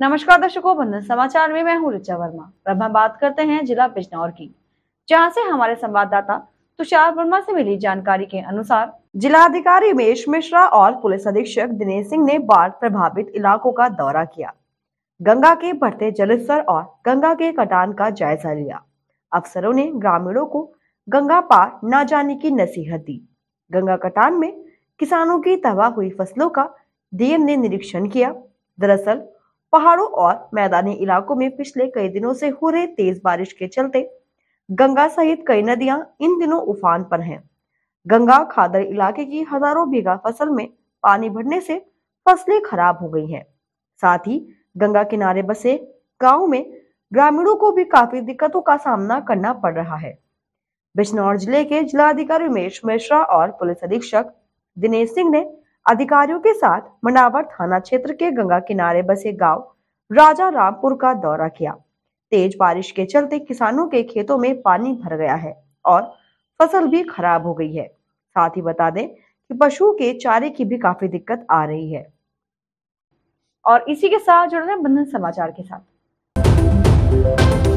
नमस्कार दर्शकों बंधन समाचार में मैं हूं ऋचा वर्मा अब हम बात करते हैं जिला बिजनौर की जहां से हमारे संवाददाता तुषार वर्मा से मिली जानकारी के अनुसार जिलाधिकारी उमेश मिश्रा और पुलिस अधीक्षक दिनेश सिंह ने बाढ़ प्रभावित इलाकों का दौरा किया गंगा के बढ़ते जलस्तर और गंगा के कटान का जायजा लिया अफसरों ने ग्रामीणों को गंगा पार न जाने की नसीहत दी गंगा कटान में किसानों की तबाह हुई फसलों का डीएम ने निरीक्षण किया दरअसल पहाड़ों और मैदानी इलाकों में पिछले कई दिनों से हो रहे तेज बारिश के चलते गंगा सहित कई नदियां इन दिनों उफान पर हैं। गंगा खादर इलाके की हजारों बीघा फसल में पानी भरने से फसलें खराब हो गई हैं साथ ही गंगा किनारे बसे गांव में ग्रामीणों को भी काफी दिक्कतों का सामना करना पड़ रहा है बिजनौर जिले के जिलाधिकारी उमेश मिश्रा और पुलिस अधीक्षक दिनेश सिंह ने अधिकारियों के साथ मनावर थाना क्षेत्र के गंगा किनारे बसे गांव राजा रामपुर का दौरा किया तेज बारिश के चलते किसानों के खेतों में पानी भर गया है और फसल भी खराब हो गई है साथ ही बता दें कि पशु के चारे की भी काफी दिक्कत आ रही है और इसी के साथ जुड़ रहे बंधन समाचार के साथ